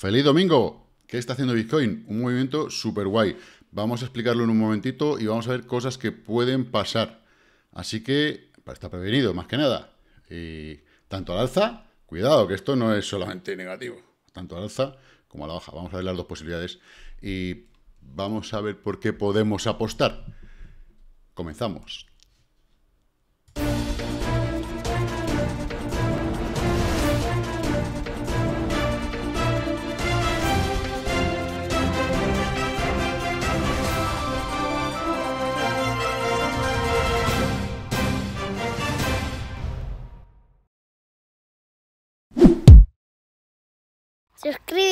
¡Feliz domingo! ¿Qué está haciendo Bitcoin? Un movimiento super guay. Vamos a explicarlo en un momentito y vamos a ver cosas que pueden pasar. Así que, para estar prevenido, más que nada. Y tanto al alza, cuidado, que esto no es solamente negativo. Tanto al alza como a la baja. Vamos a ver las dos posibilidades y vamos a ver por qué podemos apostar. Comenzamos.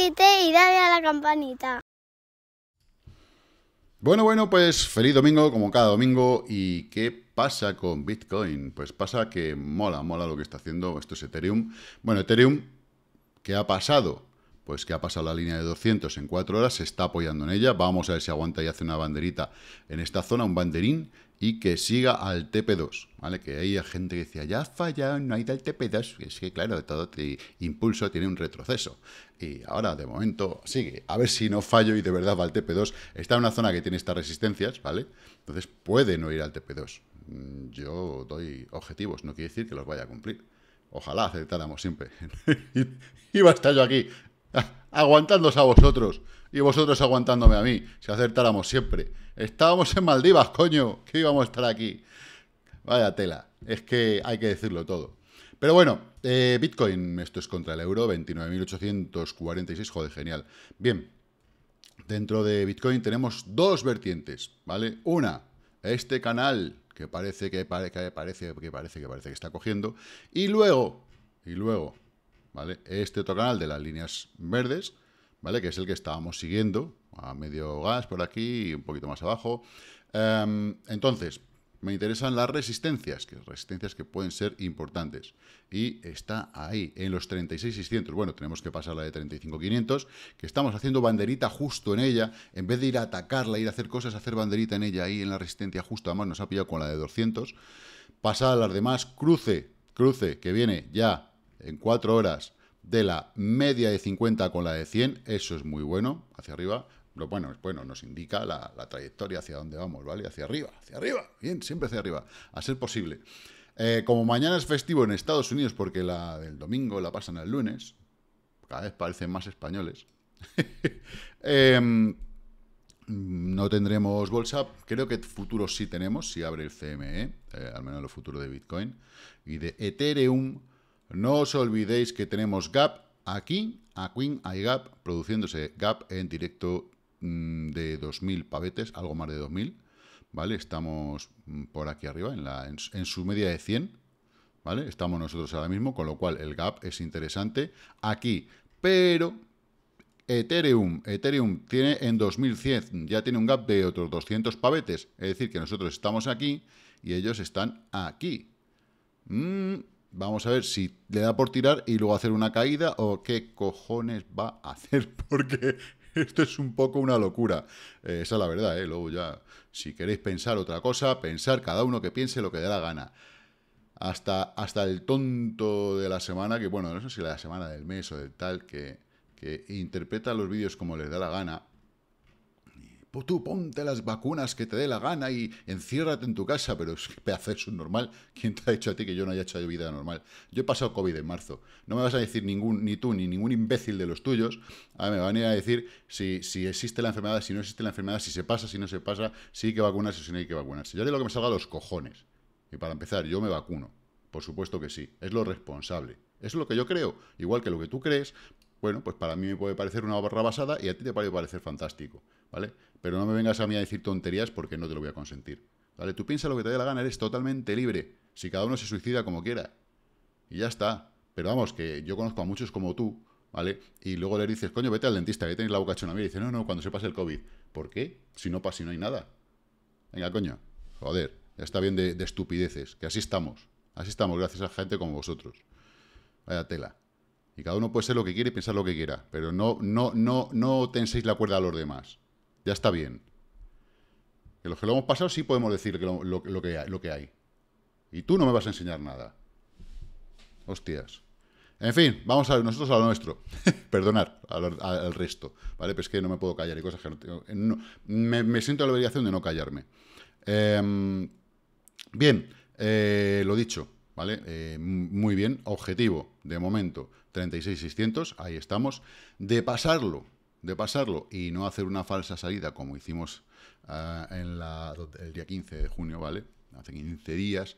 y dale a la campanita. Bueno, bueno, pues feliz domingo como cada domingo. ¿Y qué pasa con Bitcoin? Pues pasa que mola, mola lo que está haciendo. Esto es Ethereum. Bueno, Ethereum, ¿qué ha pasado? pues que ha pasado la línea de 200 en 4 horas, se está apoyando en ella. Vamos a ver si aguanta y hace una banderita en esta zona, un banderín, y que siga al TP2, ¿vale? Que hay gente que decía, ya ha fallado, no hay al TP2. es que, claro, todo impulso tiene un retroceso. Y ahora, de momento, sigue. A ver si no fallo y de verdad va al TP2. Está en una zona que tiene estas resistencias, ¿vale? Entonces puede no ir al TP2. Mm, yo doy objetivos, no quiere decir que los vaya a cumplir. Ojalá aceptáramos siempre. Y basta estar yo aquí Aguantándose a vosotros y vosotros aguantándome a mí, si acertáramos siempre. Estábamos en Maldivas, coño, que íbamos a estar aquí. Vaya tela, es que hay que decirlo todo. Pero bueno, eh, Bitcoin, esto es contra el euro, 29.846, joder, genial. Bien, dentro de Bitcoin tenemos dos vertientes, ¿vale? Una, este canal que parece que, que parece que parece que parece que está cogiendo y luego y luego este otro canal de las líneas verdes, ¿vale? Que es el que estábamos siguiendo, a medio gas por aquí y un poquito más abajo. Em, entonces, me interesan las resistencias, que resistencias que pueden ser importantes. Y está ahí, en los 36,600. Bueno, tenemos que pasar la de 35,500, que estamos haciendo banderita justo en ella. En vez de ir a atacarla, ir a hacer cosas, hacer banderita en ella, ahí en la resistencia justo. Además, nos ha pillado con la de 200. Pasar a las demás, cruce, cruce, que viene ya en 4 horas de la media de 50 con la de 100, eso es muy bueno, hacia arriba. Lo bueno, bueno, nos indica la, trayectoria hacia dónde vamos, ¿vale? Hacia arriba, hacia arriba, bien, siempre hacia arriba, a ser posible. Eh, como mañana es festivo en Estados Unidos porque la del domingo la pasan el lunes, cada vez parecen más españoles, em, no tendremos bolsa. Creo que futuros sí tenemos, si abre el CME, eh, al menos lo futuro de Bitcoin y de Ethereum. No os olvidéis que tenemos Gap aquí, a Queen hay Gap, produciéndose Gap en directo mm, de 2.000 pavetes, algo más de 2.000, ¿vale? Estamos mm, por aquí arriba, en, su media de 100, ¿vale? Estamos nosotros ahora mismo, con lo cual el gap es interesante aquí, pero Ethereum, Ethereum tiene en 2100, ya tiene un gap de otros 200 pavetes, es decir, que nosotros estamos aquí y ellos están aquí. Mm, Vamos a ver si le da por tirar y luego hacer una caída o qué cojones va a hacer, porque esto es un poco una locura. Eh, esa es la verdad, ¿eh? Luego ya, si queréis pensar otra cosa, pensar cada uno que piense lo que dé la gana. Hasta, hasta el tonto de la semana, que bueno, no sé si la semana del mes o del tal, que, que interpreta los vídeos como les da la gana pues tú ponte las vacunas que te dé la gana y enciérrate en tu casa, pero es que pedazo normal. ¿Quién te ha dicho a ti que yo no haya hecho vida normal? Yo he pasado COVID en marzo. No me vas a decir ningún, ni tú, ni ningún imbécil de los tuyos. A ah, me van a ir a decir si, si existe la enfermedad, si no existe la enfermedad, si se pasa, si no se pasa, si hay que vacunarse, si no hay que vacunarse. Yo haré lo que me salga los cojones. Y para empezar, yo me vacuno. Por supuesto que sí. Es lo responsable. Es lo que yo creo. Igual que lo que tú crees, bueno, pues para mí me puede parecer una barra basada y a ti te puede parecer fantástico. ¿vale? Pero no me vengas a mí a decir tonterías porque no te lo voy a consentir. ¿Vale? Tú piensa lo que te dé la gana, eres totalmente libre. Si cada uno se suicida como quiera. Y ya está. Pero vamos, que yo conozco a muchos como tú, ¿vale? Y luego le dices, coño, vete al dentista, que tenéis la boca hecha una mierda. Y dice, no, no, cuando se pase el COVID. ¿Por qué? Si no pasa, y no hay nada. Venga, coño. Joder, ya está bien de, estupideces. Que así estamos. Así estamos, gracias a gente como vosotros. Vaya tela. Y cada uno puede ser lo que quiere y pensar lo que quiera. Pero no, no, no, no tenséis la cuerda a los demás. Ya está bien. Que los que lo hemos pasado sí podemos decir lo, que hay, lo que hay. Y tú no me vas a enseñar nada. Hostias. En fin, vamos a ver nosotros a lo nuestro. Perdonar al, resto. ¿Vale? Pero es que no me puedo callar. y cosas que no, eh, me, siento la obligación de no callarme. Em, bien, eh, lo dicho. ¿Vale? Eh, muy bien. Objetivo, de momento, 36.600. Ahí estamos. De pasarlo de pasarlo y no hacer una falsa salida como hicimos ah, en el día 15 de junio, ¿vale? Hace 15 días.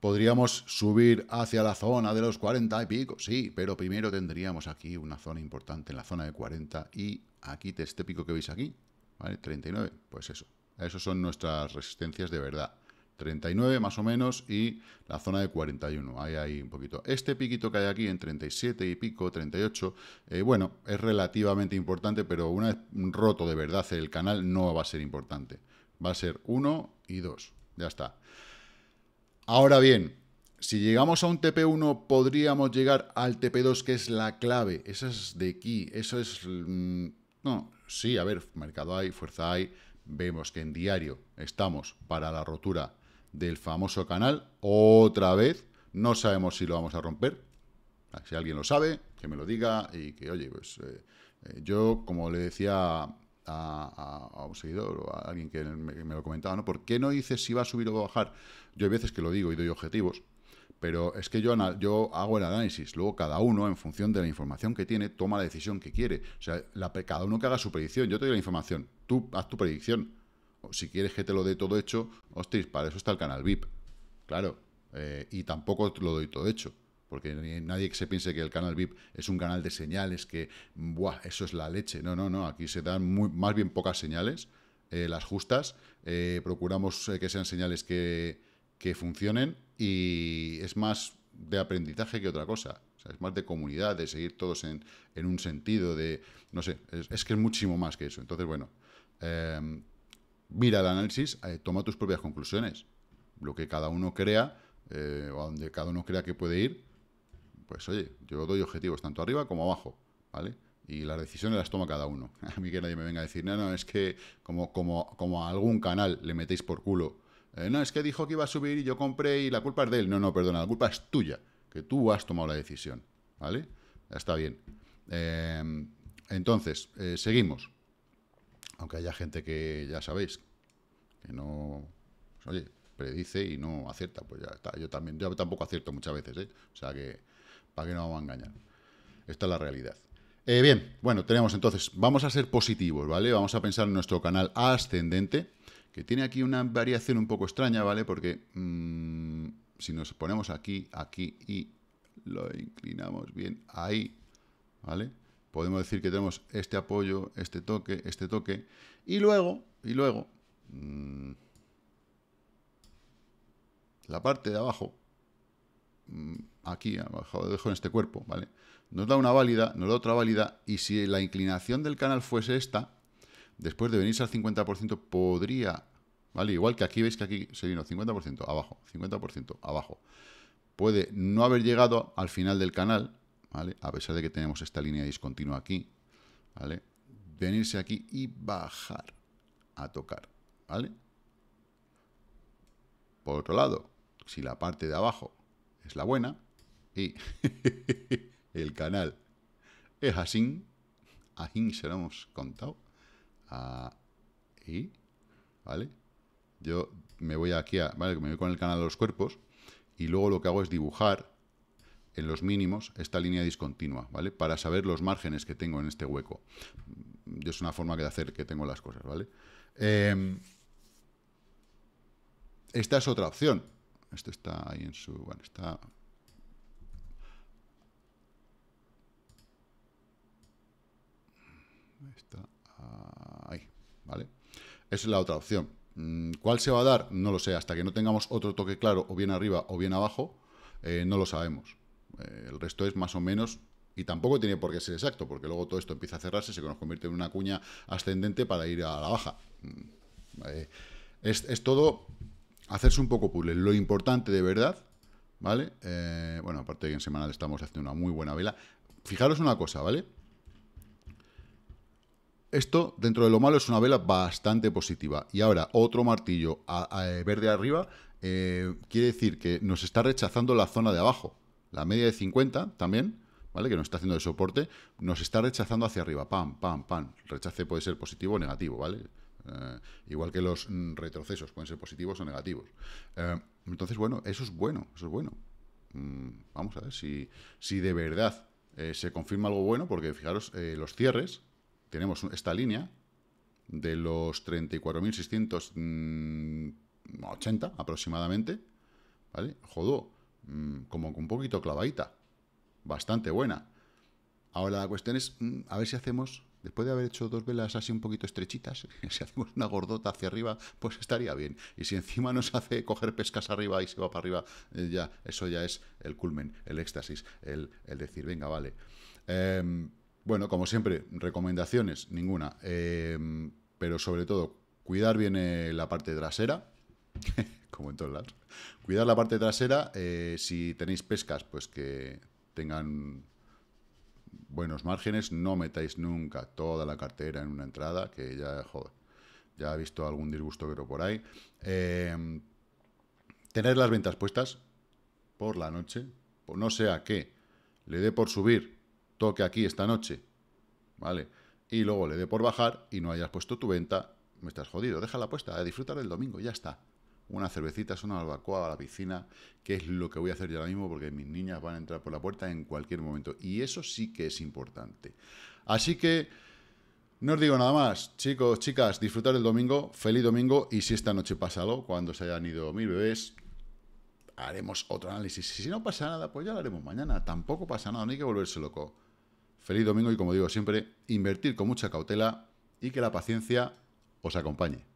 ¿Podríamos subir hacia la zona de los 40 y pico? Sí, pero primero tendríamos aquí una zona importante en la zona de 40 y aquí este pico que veis aquí, ¿vale? 39, pues eso. Esas son nuestras resistencias de verdad. 39 más o menos y la zona de 41, ahí hay un poquito. Este piquito que hay aquí en 37 y pico, 38, eh, bueno, es relativamente importante, pero una vez roto de verdad el canal no va a ser importante. Va a ser 1 y 2, ya está. Ahora bien, si llegamos a un TP1 podríamos llegar al TP2 que es la clave, esa es de aquí, eso es... Mm, no, sí, a ver, mercado hay, fuerza hay, vemos que en diario estamos para la rotura del famoso canal, otra vez, no sabemos si lo vamos a romper, ah, si alguien lo sabe, que me lo diga y que, oye, pues eh, eh, yo, como le decía a, un seguidor o a alguien que me, lo comentaba, ¿no? ¿Por qué no dices si va a subir o va a bajar? Yo hay veces que lo digo y doy objetivos, pero es que yo, yo hago el análisis, luego cada uno, en función de la información que tiene, toma la decisión que quiere. O sea, la, cada uno que haga su predicción, yo te doy la información, tú haz tu predicción si quieres que te lo dé todo hecho, hostis, para eso está el canal VIP. Claro, eh, y tampoco te lo doy todo hecho. Porque nadie que se piense que el canal VIP es un canal de señales, que buah, eso es la leche. No, no, no. Aquí se dan muy, más bien pocas señales, eh, las justas. Eh, procuramos que sean señales que, funcionen y es más de aprendizaje que otra cosa. es más de comunidad, de seguir todos en, un sentido, de, no sé, es, que es muchísimo más que eso. Entonces, bueno, em, mira el análisis, eh, toma tus propias conclusiones. Lo que cada uno crea, eh, o donde cada uno crea que puede ir, pues oye, yo doy objetivos tanto arriba como abajo, ¿vale? Y las decisiones las toma cada uno. A mí que nadie me venga a decir, no, no, es que como, como, como a algún canal le metéis por culo. Eh, no, es que dijo que iba a subir y yo compré y la culpa es de él. No, no, perdona, la culpa es tuya, que tú has tomado la decisión, ¿vale? Está bien. Em, entonces, seguimos aunque haya gente que ya sabéis, que no, pues, predice y no acierta, pues ya está. Yo también, yo tampoco acierto muchas veces, ¿eh? O sea que, ¿para qué no vamos a engañar? Esta es la realidad. Eh, bien, bueno, tenemos entonces, vamos a ser positivos, ¿vale? Vamos a pensar en nuestro canal ascendente, que tiene aquí una variación un poco extraña, ¿vale? Porque mm, si nos ponemos aquí, aquí y lo inclinamos bien ahí, ¿vale? podemos decir que tenemos este apoyo, este toque, este toque, y luego, y luego, mm, la parte de abajo, mm, aquí, abajo, dejo en este cuerpo, ¿vale? Nos da una válida, nos da otra válida, y si la inclinación del canal fuese esta, después de venirse al 50%, podría, ¿vale? Igual que aquí, veis que aquí se vino 50% abajo, 50% abajo. Puede no haber llegado al final del canal, ¿vale? A pesar de que tenemos esta línea discontinua aquí, ¿vale? Venirse aquí y bajar a tocar, ¿vale? Por otro lado, si la parte de abajo es la buena y el canal es así, así se lo hemos contado, ah, ¿vale? Yo me voy aquí a, Me voy con el canal de los cuerpos y luego lo que hago es dibujar en los mínimos esta línea discontinua, ¿vale? Para saber los márgenes que tengo en este hueco. Mm, es una forma de hacer que tengo las cosas, ¿vale? Em, esta es otra opción. Esto está ahí en su... Bueno, está... ahí, ¿vale? Esa es la otra opción. Mm, ¿Cuál se va a dar? No lo sé. Hasta que no tengamos otro toque claro, o bien arriba o bien abajo, eh, no lo sabemos. Eh, el resto es más o menos y tampoco tiene por qué ser exacto, porque luego todo esto empieza a cerrarse, se nos convierte en una cuña ascendente para ir a la baja. Mm, es, todo hacerse un poco puzzle. Lo importante de verdad, ¿vale? Eh, bueno, aparte de que en semanal estamos haciendo una muy buena vela. Fijaros una cosa, ¿vale? Esto, dentro de lo malo, es una vela bastante positiva. Y ahora, otro martillo eh, verde arriba quiere decir que nos está rechazando la zona de abajo. La media de 50 también, ¿vale? Que nos está haciendo de soporte, nos está rechazando hacia arriba, pam, pam, pam. Rechace puede ser positivo o negativo, ¿vale? Eh, igual que los mm, retrocesos pueden ser positivos o negativos. Eh, entonces, bueno, eso es bueno, eso es bueno. Mm, vamos a ver si, si de verdad eh, se confirma algo bueno, porque fijaros, los cierres, tenemos esta línea de los 34.680 mm, aproximadamente, ¿vale? Jodó, Mm, como un poquito clavadita, bastante buena. Ahora la cuestión es, mm, a ver si hacemos, después de haber hecho dos velas así un poquito estrechitas, si hacemos una gordota hacia arriba, pues estaría bien. Y si encima nos hace coger pescas arriba y se va para arriba, eh, ya, eso ya es el culmen, el éxtasis, el, decir, venga, vale. Em, bueno, como siempre, recomendaciones, ninguna. Em, pero sobre todo, cuidar bien eh, la parte trasera, como en todos lados. Cuidar la parte trasera, eh, si tenéis pescas, pues que tengan buenos márgenes, no metáis nunca toda la cartera en una entrada, que ya, joder, ya he visto algún disgusto creo por ahí. Em, tener las ventas puestas por la noche, no sea que le dé por subir, toque aquí esta noche, ¿vale? Y luego le dé por bajar y no hayas puesto tu venta, me estás jodido, déjala puesta, a disfrutar del domingo, ya está cervecita, es una albacoa, a la piscina, que es lo que voy a hacer yo ahora mismo porque mis niñas van a entrar por la puerta en cualquier momento. Y eso sí que es importante. Así que no os digo nada más. Chicos, chicas, disfrutar el domingo, feliz domingo y si esta noche pasa algo, cuando se hayan ido mis bebés, haremos otro análisis. Y Si no pasa nada, pues ya lo haremos mañana. Tampoco pasa nada, no hay que volverse loco. Feliz domingo y como digo siempre, invertir con mucha cautela y que la paciencia os acompañe.